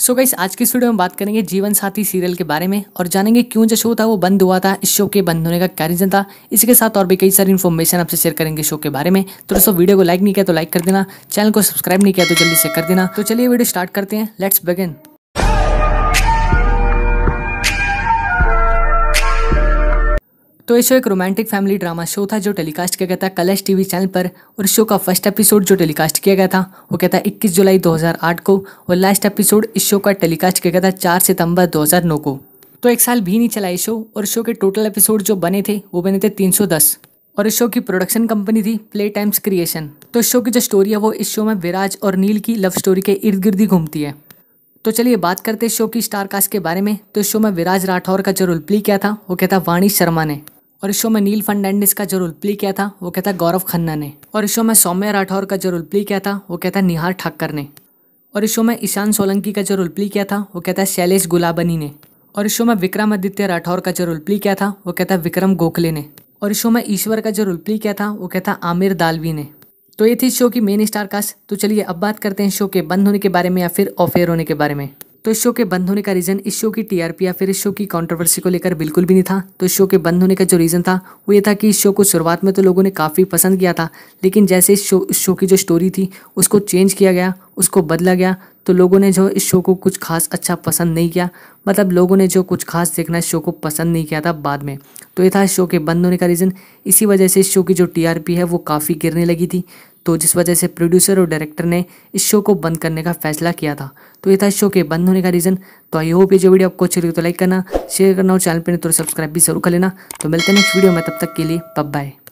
सो so guys आज की studio में बात करेंगे जीवन साथी सीरियल के बारे में और जानेंगे क्यों जो शो था वो बंद हुआ था इस शो के बंद होने का क्या रीजन था इसके साथ और भी कई सारी इन्फॉर्मेशन आपसे शेयर करेंगे शो के बारे में तो दोस्तों वीडियो को लाइक नहीं किया तो लाइक कर देना चैनल को सब्सक्राइब नहीं किया तो जल्दी से कर देना तो चलिए वीडियो स्टार्ट करते हैं लेट्स बिगिन तो ये शो एक रोमांटिक फैमिली ड्रामा शो था जो टेलीकास्ट किया गया था कलश टीवी चैनल पर और इस शो का फर्स्ट एपिसोड जो टेलीकास्ट किया गया था वो कहता था इक्कीस जुलाई 2008 को और लास्ट एपिसोड इस शो का टेलीकास्ट किया गया था 4 सितंबर 2009 को तो एक साल भी नहीं चला इस शो और शो के टोटल एपिसोड जो बने थे वो बने थे तीन और इस शो की प्रोडक्शन कंपनी थी प्ले टाइम्स क्रिएशन तो इस शो की जो स्टोरी है वो इस शो में विराज और नील की लव स्टोरी के इर्द गिर्द ही घूमती है तो चलिए बात करते हैं शो की स्टार कास्ट के बारे में तो इस शो में विराज राठौर का जो रोल प्ले किया था वो कहता वाणी शर्मा ने और इस शो में नील फर्नाडिस का जो रोल प्ले किया था वो कहता गौरव खन्ना ने और इस शो में सौम्या राठौर का जो रोल प्ले किया था वो कहता निहार ठक्कर ने और इस शो में ईशान सोलंकी का जो रोल प्ले किया था वो कहता है शैलेश गुलाबनी ने और इस शो में विक्रमादित्य राठौर का जो रोल प्ले किया था वो कहता है विक्रम गोखले ने और इस शो में ईश्वर का जो रोल प्ले किया था वो कहता आमिर दालवी ने तो ये थी इस शो की मेन स्टार कास्ट तो चलिए अब बात करते हैं शो के बंद होने के बारे में या फिर ऑफेयर होने के बारे में तो इस शो के बंद होने का रीज़न इस शो की टीआरपी या फिर इस शो की कंट्रोवर्सी को लेकर बिल्कुल भी नहीं था तो इस शो के बंद होने का जो रीज़न था वो ये था कि इस शो को शुरुआत में तो लोगों ने काफ़ी पसंद किया था लेकिन जैसे इस शो इस शो की जो स्टोरी थी उसको चेंज किया गया उसको बदला गया तो लोगों ने जो इस शो को कुछ खास अच्छा पसंद नहीं किया मतलब लोगों ने जो कुछ खास देखना इस शो को पसंद नहीं किया था बाद में तो ये था इस शो के बंद होने का रीज़न इसी वजह से इस शो की जो टीआरपी है वो काफ़ी गिरने लगी थी तो जिस वजह से प्रोड्यूसर और डायरेक्टर ने इस शो को बंद करने का फैसला किया था तो ये था इस शो के बंद होने का रीज़न तो आई होप ये जो वीडियो आपको अच्छी लगी तो लाइक करना शेयर करना और चैनल पर तो सब्सक्राइब भी जरूर कर लेना तो मिलते हैं नेक्स्ट वीडियो में तब तक के लिए बाय